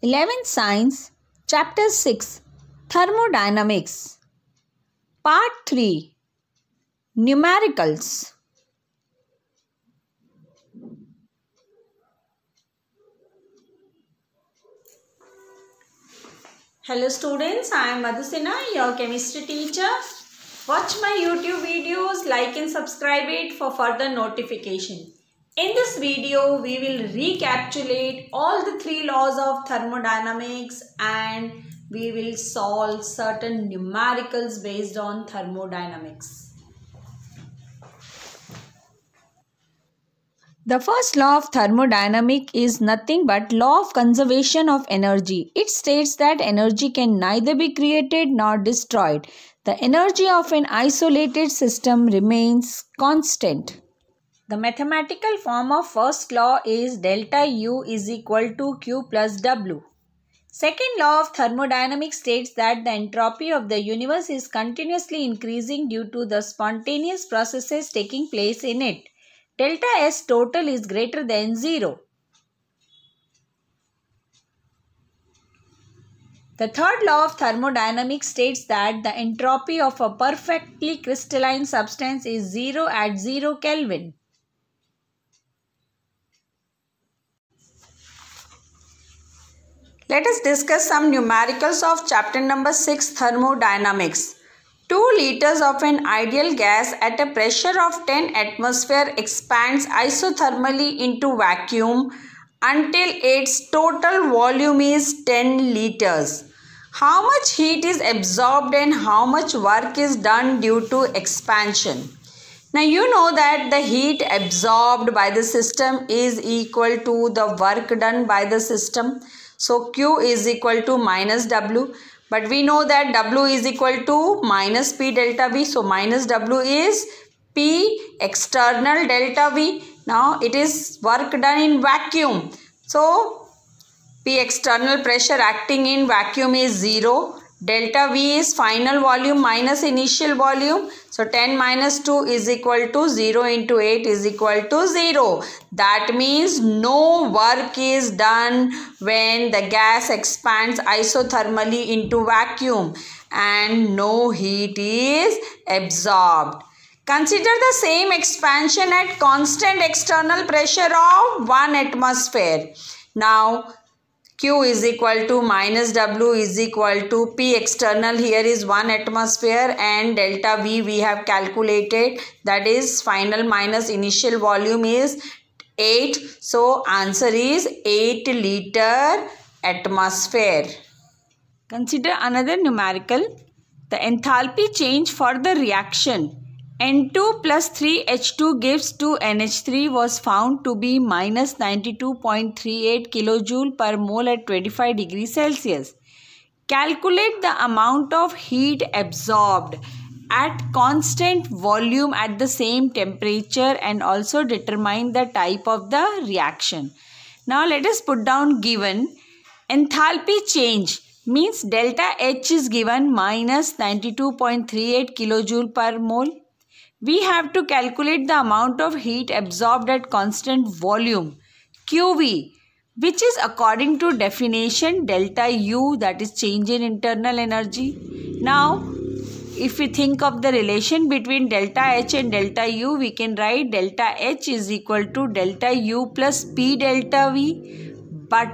11 Science, Chapter 6 Thermodynamics, Part 3 Numericals. Hello students, I am Madhusena, your chemistry teacher. Watch my YouTube videos, like and subscribe it for further notification. In this video, we will recapitulate all the three laws of thermodynamics and we will solve certain numericals based on thermodynamics. The first law of thermodynamics is nothing but law of conservation of energy. It states that energy can neither be created nor destroyed. The energy of an isolated system remains constant. The mathematical form of first law is delta U is equal to Q plus W. Second law of thermodynamics states that the entropy of the universe is continuously increasing due to the spontaneous processes taking place in it. Delta S total is greater than 0. The third law of thermodynamics states that the entropy of a perfectly crystalline substance is 0 at 0 Kelvin. Let us discuss some numericals of chapter number 6 thermodynamics. 2 liters of an ideal gas at a pressure of 10 atmosphere expands isothermally into vacuum until its total volume is 10 liters. How much heat is absorbed and how much work is done due to expansion? Now you know that the heat absorbed by the system is equal to the work done by the system. So Q is equal to minus W. But we know that W is equal to minus P delta V. So minus W is P external delta V. Now it is work done in vacuum. So P external pressure acting in vacuum is 0 Delta V is final volume minus initial volume. So 10 minus 2 is equal to 0 into 8 is equal to 0. That means no work is done when the gas expands isothermally into vacuum and no heat is absorbed. Consider the same expansion at constant external pressure of 1 atmosphere. Now Q is equal to minus W is equal to P external here is 1 atmosphere and delta V we have calculated that is final minus initial volume is 8. So answer is 8 liter atmosphere. Consider another numerical. The enthalpy change for the reaction N2 plus 3H2 gives to NH3 was found to be minus 92.38 kilojoule per mole at 25 degrees Celsius. Calculate the amount of heat absorbed at constant volume at the same temperature and also determine the type of the reaction. Now let us put down given enthalpy change means delta H is given minus 92.38 kilojoule per mole we have to calculate the amount of heat absorbed at constant volume QV which is according to definition delta U that is change in internal energy. Now if we think of the relation between delta H and delta U we can write delta H is equal to delta U plus P delta V but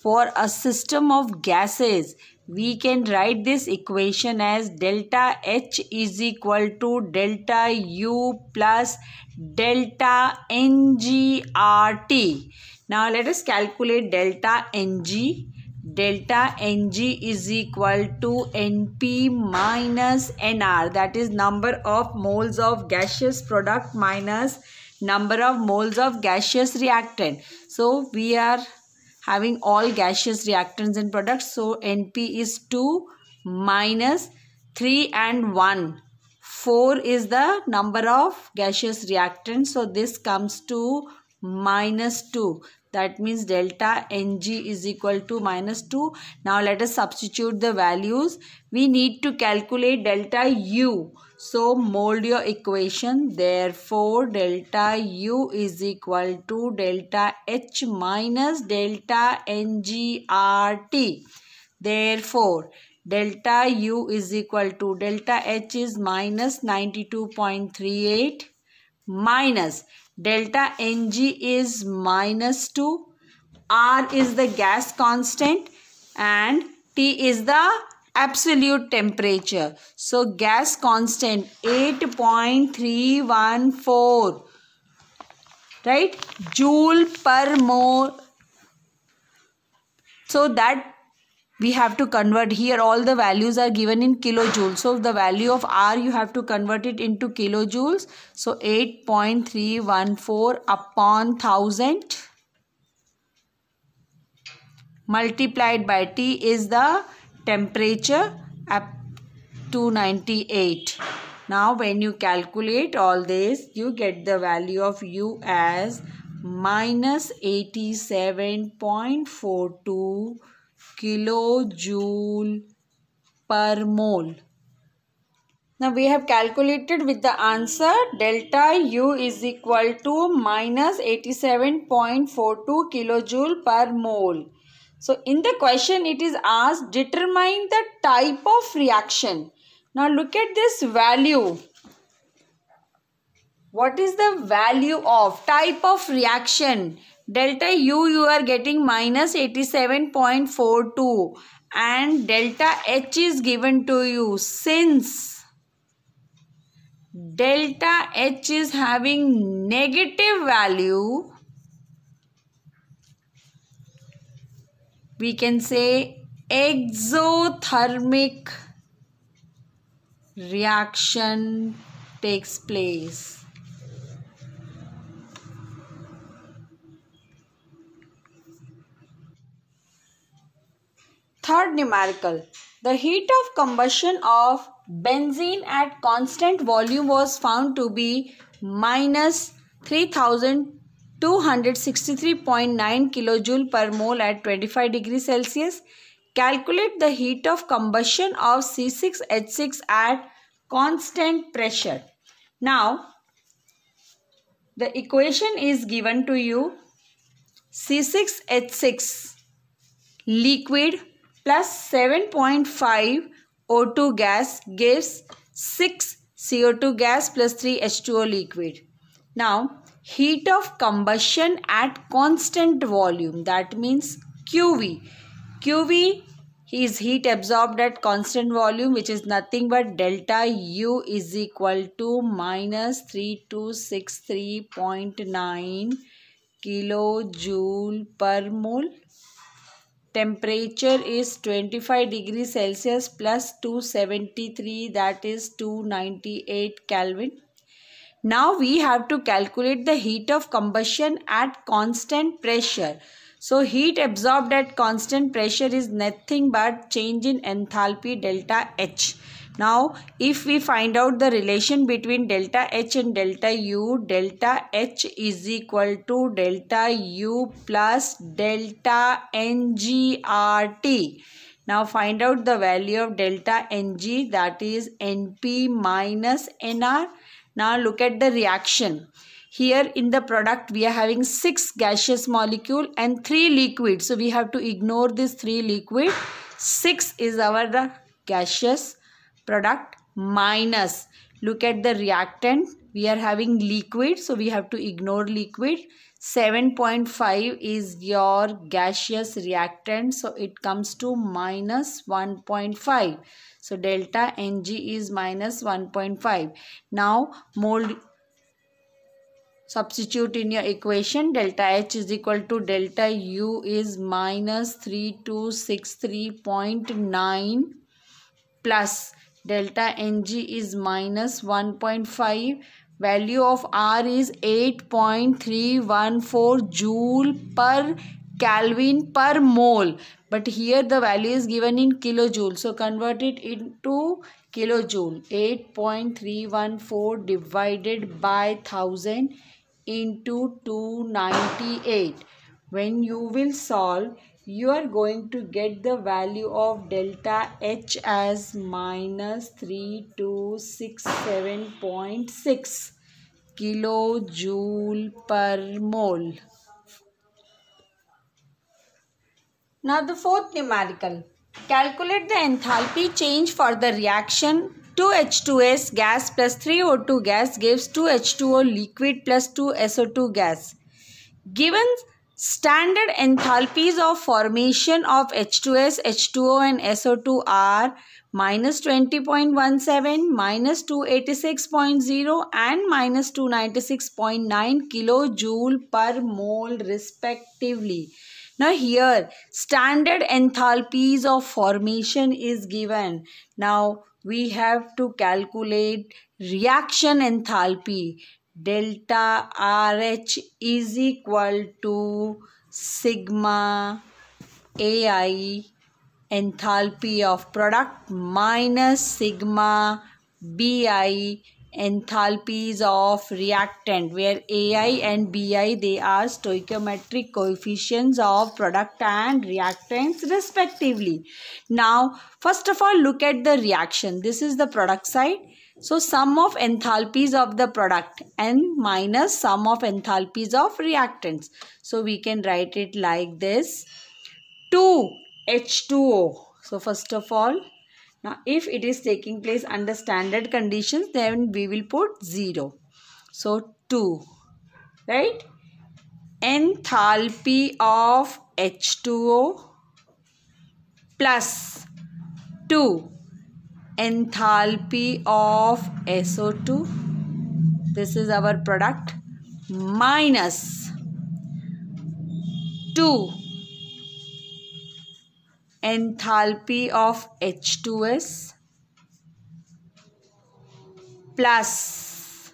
for a system of gases we can write this equation as delta H is equal to delta U plus delta NGRT. Now let us calculate delta NG. Delta NG is equal to NP minus NR that is number of moles of gaseous product minus number of moles of gaseous reactant. So we are having all gaseous reactants and products. So NP is 2 minus 3 and 1. 4 is the number of gaseous reactants. So this comes to minus 2. That means delta Ng is equal to minus 2. Now let us substitute the values. We need to calculate delta U so mold your equation. Therefore, delta U is equal to delta H minus delta NGRT. Therefore, delta U is equal to delta H is minus 92.38 minus delta Ng is minus 2. R is the gas constant and T is the absolute temperature. So gas constant 8.314 right joule per mole. So that we have to convert here all the values are given in kilojoules. So the value of R you have to convert it into kilojoules. So 8.314 upon 1000 multiplied by T is the temperature up to 98. Now when you calculate all this, you get the value of U as minus 87.42 kilojoule per mole. Now we have calculated with the answer delta U is equal to minus 87.42 kilojoule per mole. So in the question it is asked determine the type of reaction. Now look at this value. What is the value of type of reaction? Delta U you are getting minus 87.42 and delta H is given to you since delta H is having negative value we can say exothermic reaction takes place. Third numerical. The heat of combustion of benzene at constant volume was found to be minus 3000 263.9 kJ per mole at 25 degree Celsius. Calculate the heat of combustion of C6H6 at constant pressure. Now, the equation is given to you. C6H6 liquid plus 7.5 O2 gas gives 6 CO2 gas plus 3 H2O liquid. Now, heat of combustion at constant volume that means qv qv is heat absorbed at constant volume which is nothing but delta u is equal to minus 3263.9 kilojoule per mole temperature is 25 degree celsius plus 273 that is 298 kelvin now we have to calculate the heat of combustion at constant pressure. So heat absorbed at constant pressure is nothing but change in enthalpy delta H. Now if we find out the relation between delta H and delta U, delta H is equal to delta U plus delta NGRT. Now find out the value of delta Ng that is NP minus NR now look at the reaction. Here in the product we are having 6 gaseous molecule and 3 liquid. So we have to ignore this 3 liquid. 6 is our uh, gaseous product minus. Look at the reactant. We are having liquid. So we have to ignore liquid. 7.5 is your gaseous reactant. So it comes to minus 1.5. So delta Ng is minus 1.5. Now mold substitute in your equation delta H is equal to delta U is minus 3263.9 plus delta Ng is minus 1.5 value of R is 8.314 joule per Kelvin per mole but here the value is given in kilojoule so convert it into kilojoule 8.314 divided by 1000 into 298 when you will solve you are going to get the value of delta H as minus 3267.6 kilojoule per mole. Now the fourth numerical. Calculate the enthalpy change for the reaction 2H2S gas plus 3O2 gas gives 2H2O liquid plus 2SO2 gas. Given standard enthalpies of formation of H2S, H2O and SO2 are minus 20.17, minus 286.0 and minus 296.9 kilojoule per mole respectively. Now here standard enthalpies of formation is given. Now we have to calculate reaction enthalpy. Delta RH is equal to sigma AI enthalpy of product minus sigma BI enthalpies of reactant where AI and BI they are stoichiometric coefficients of product and reactants respectively. Now first of all look at the reaction. This is the product side. So sum of enthalpies of the product and minus sum of enthalpies of reactants. So we can write it like this. 2 H2O. So first of all now, if it is taking place under standard conditions, then we will put 0. So, 2, right? Enthalpy of H2O plus 2 enthalpy of SO2 this is our product minus 2 enthalpy of H2S plus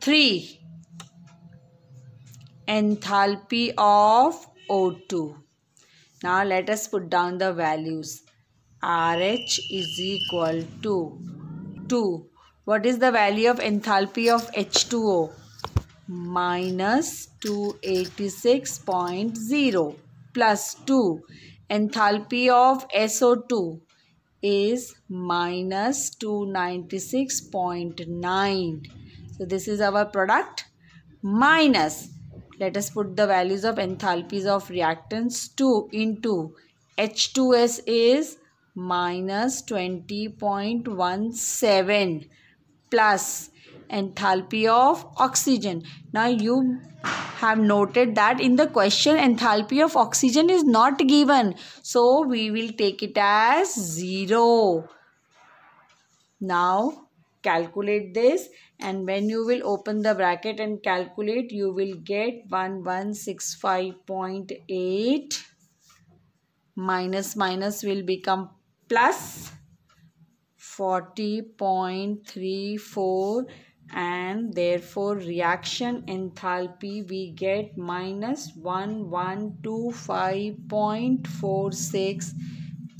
3 enthalpy of O2. Now let us put down the values. RH is equal to 2. What is the value of enthalpy of H2O? Minus 286.0 plus 2. Enthalpy of SO2 is minus 296.9. So this is our product minus. Let us put the values of enthalpies of reactants 2 into H2S is minus 20.17 plus enthalpy of oxygen. Now you have noted that in the question enthalpy of oxygen is not given. So we will take it as 0. Now calculate this and when you will open the bracket and calculate you will get 1165.8 minus minus will become plus 40.34 and therefore reaction enthalpy we get minus 1125.46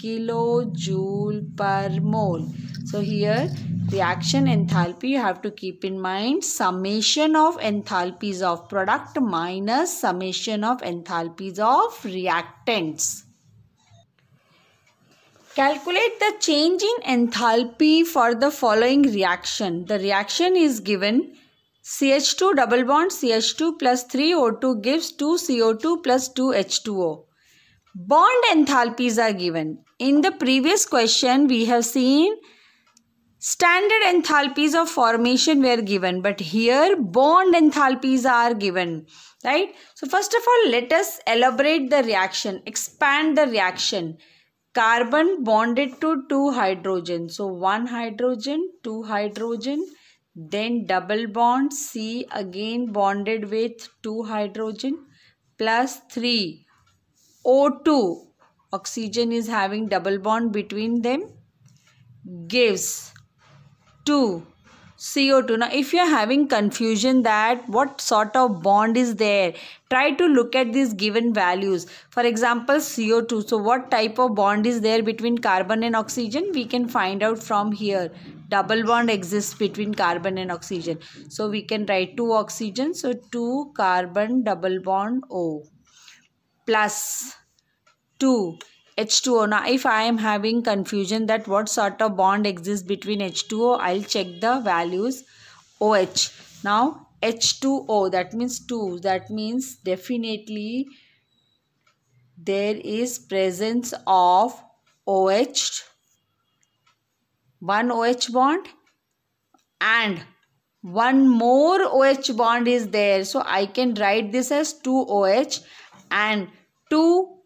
kilojoule per mole. So here reaction enthalpy you have to keep in mind summation of enthalpies of product minus summation of enthalpies of reactants. Calculate the change in enthalpy for the following reaction. The reaction is given CH2 double bond CH2 plus 3O2 gives 2CO2 plus 2H2O. Bond enthalpies are given. In the previous question, we have seen standard enthalpies of formation were given but here bond enthalpies are given right so first of all let us elaborate the reaction expand the reaction Carbon bonded to two hydrogen. So one hydrogen, two hydrogen, then double bond C again bonded with two hydrogen plus three O2 oxygen is having double bond between them gives two CO2. Now, if you are having confusion that what sort of bond is there, try to look at these given values. For example, CO2. So, what type of bond is there between carbon and oxygen? We can find out from here. Double bond exists between carbon and oxygen. So, we can write 2 oxygen. So, 2 carbon double bond O plus 2 H2O. Now, if I am having confusion that what sort of bond exists between H2O, I'll check the values OH. Now, H2O, that means 2. That means definitely there is presence of OH, one OH bond and one more OH bond is there. So, I can write this as 2OH and 2.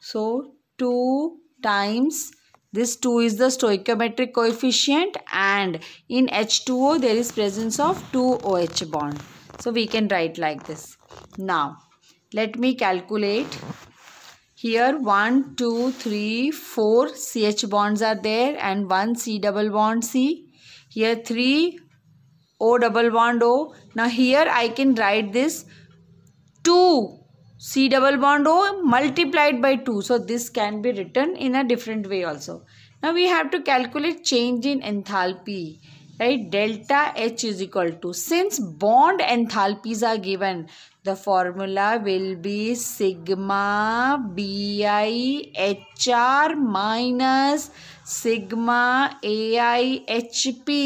So, 2 times this 2 is the stoichiometric coefficient and in H2O there is presence of 2 OH bond. So we can write like this. Now let me calculate here 1, 2, 3, 4 CH bonds are there and 1 C double bond C. Here 3 O double bond O. Now here I can write this 2 C double bond O multiplied by 2. So this can be written in a different way also. Now we have to calculate change in enthalpy right delta h is equal to since bond enthalpies are given the formula will be sigma bi hr minus sigma ai hp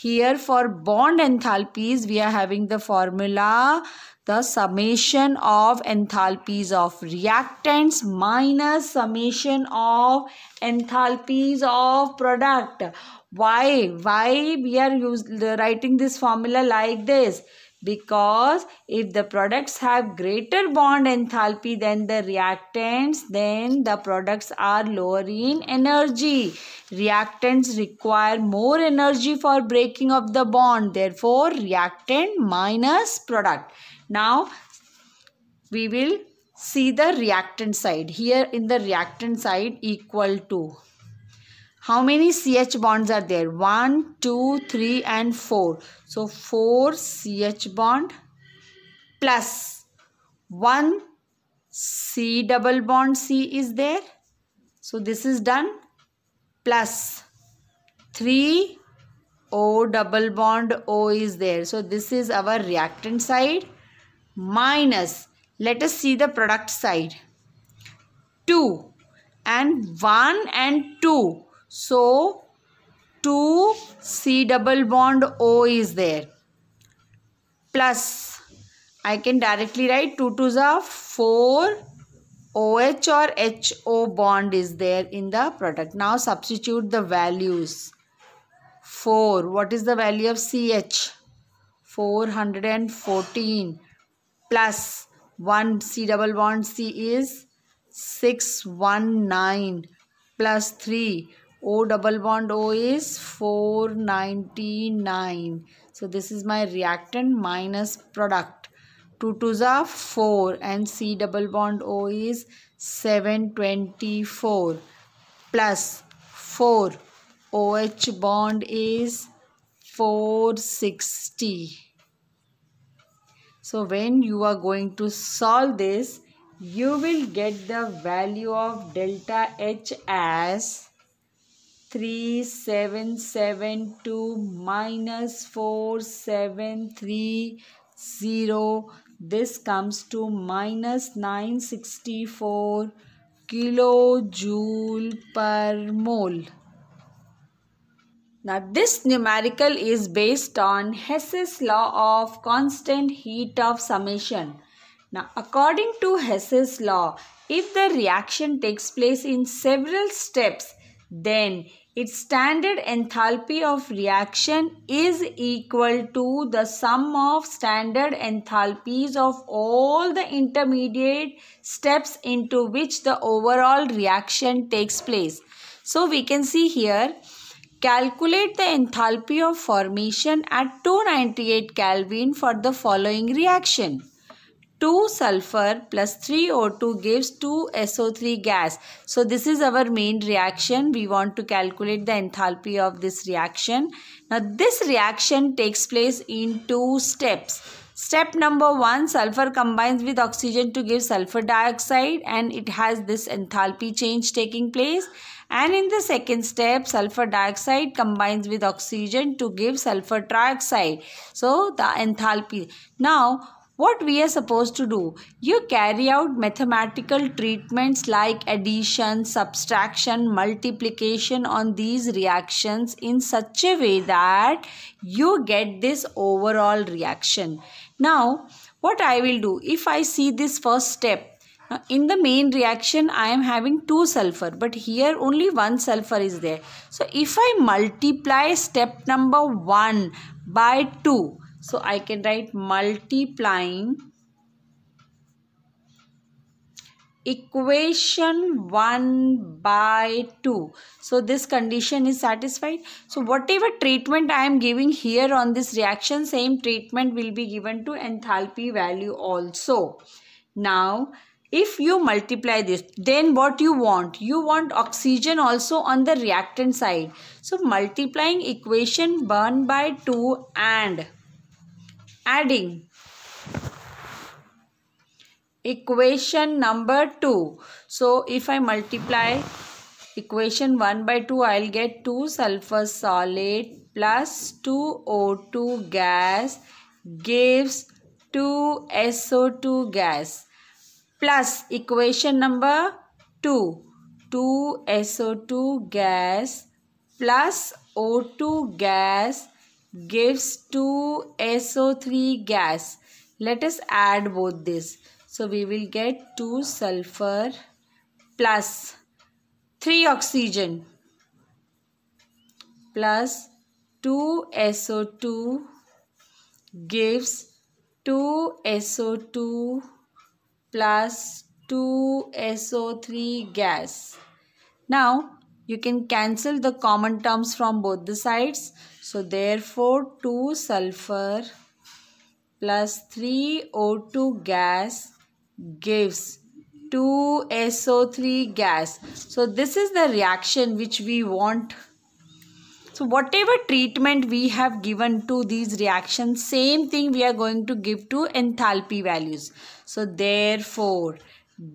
here for bond enthalpies, we are having the formula, the summation of enthalpies of reactants minus summation of enthalpies of product. Why? Why we are use, writing this formula like this? because if the products have greater bond enthalpy than the reactants then the products are lower in energy reactants require more energy for breaking of the bond therefore reactant minus product now we will see the reactant side here in the reactant side equal to how many CH bonds are there? 1, 2, 3 and 4. So 4 CH bond plus 1 C double bond C is there. So this is done plus 3 O double bond O is there. So this is our reactant side minus let us see the product side 2 and 1 and 2 so, 2 C double bond O is there. Plus, I can directly write 2 2s the 4 OH or HO bond is there in the product. Now, substitute the values. 4. What is the value of CH? 414 plus 1 C double bond C is 619 plus 3 O double bond O is 499. So this is my reactant minus product. 2 2s are 4 and C double bond O is 724 plus 4 OH bond is 460. So when you are going to solve this, you will get the value of delta H as 3772 minus 4730 this comes to minus 964 kilojoule per mole. Now this numerical is based on Hess's law of constant heat of summation. Now according to Hess's law, if the reaction takes place in several steps, then its standard enthalpy of reaction is equal to the sum of standard enthalpies of all the intermediate steps into which the overall reaction takes place. So we can see here Calculate the enthalpy of formation at 298 Kelvin for the following reaction. 2 sulfur plus 3 O2 gives 2 SO3 gas. So this is our main reaction. We want to calculate the enthalpy of this reaction. Now this reaction takes place in two steps. Step number 1 sulfur combines with oxygen to give sulfur dioxide and it has this enthalpy change taking place. And in the second step, sulfur dioxide combines with oxygen to give sulfur trioxide. So, the enthalpy. Now, what we are supposed to do you carry out mathematical treatments like addition subtraction multiplication on these reactions in such a way that you get this overall reaction now what i will do if i see this first step in the main reaction, I am having two sulfur, but here only one sulfur is there. So, if I multiply step number 1 by 2, so I can write multiplying equation 1 by 2. So this condition is satisfied. So whatever treatment I am giving here on this reaction, same treatment will be given to enthalpy value also. Now if you multiply this then what you want you want oxygen also on the reactant side so multiplying equation 1 by 2 and adding equation number 2 so if i multiply equation 1 by 2 i'll get 2 sulfur solid plus 2 o2 gas gives 2 so2 gas plus equation number 2 2 so2 gas plus o2 gas gives 2SO3 gas. Let us add both this. So we will get 2 sulfur plus 3 oxygen plus 2SO2 gives 2SO2 plus 2SO3 gas. Now you can cancel the common terms from both the sides. So therefore 2 sulfur plus 3 O2 gas gives 2SO3 gas. So this is the reaction which we want. So whatever treatment we have given to these reactions, same thing we are going to give to enthalpy values. So therefore,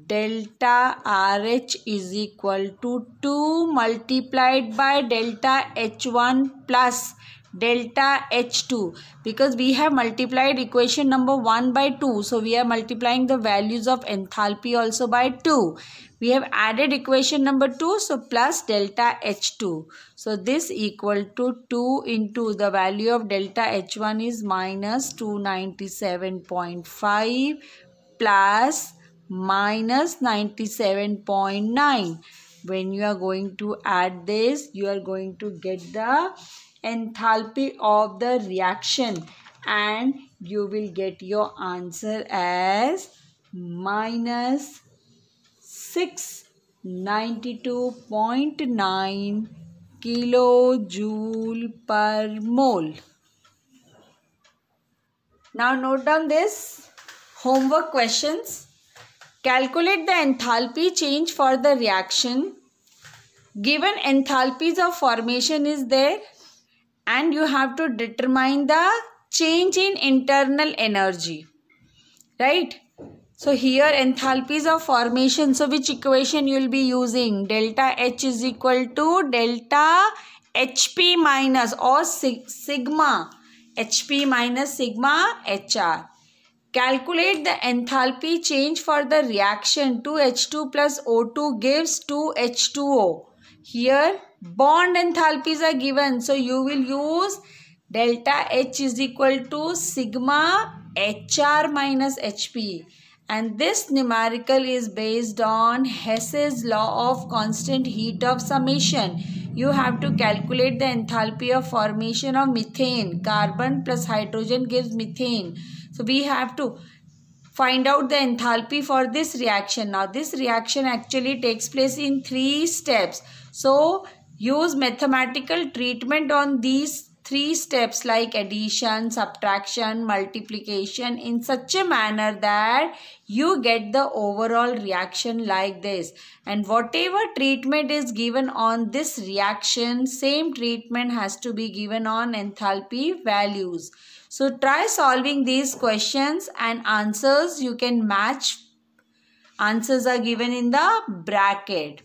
delta RH is equal to 2 multiplied by delta H1 plus delta H2 because we have multiplied equation number 1 by 2 so we are multiplying the values of enthalpy also by 2 we have added equation number 2 so plus delta H2 so this equal to 2 into the value of delta H1 is minus 297.5 plus minus 97.9 when you are going to add this you are going to get the enthalpy of the reaction and you will get your answer as minus 692.9 kilojoule per mole. Now note down this homework questions. Calculate the enthalpy change for the reaction. Given enthalpies of formation is there and you have to determine the change in internal energy. Right? So here enthalpies of formation. So which equation you will be using? Delta H is equal to delta HP minus or sig sigma. HP minus sigma HR. Calculate the enthalpy change for the reaction 2H2 plus O2 gives 2H2O. Here bond enthalpies are given. So you will use delta H is equal to sigma HR minus HP. And this numerical is based on Hess's law of constant heat of summation you have to calculate the enthalpy of formation of methane. Carbon plus hydrogen gives methane. So we have to find out the enthalpy for this reaction. Now this reaction actually takes place in three steps. So use mathematical treatment on these three steps like addition, subtraction, multiplication in such a manner that you get the overall reaction like this. And whatever treatment is given on this reaction, same treatment has to be given on enthalpy values. So try solving these questions and answers you can match. Answers are given in the bracket.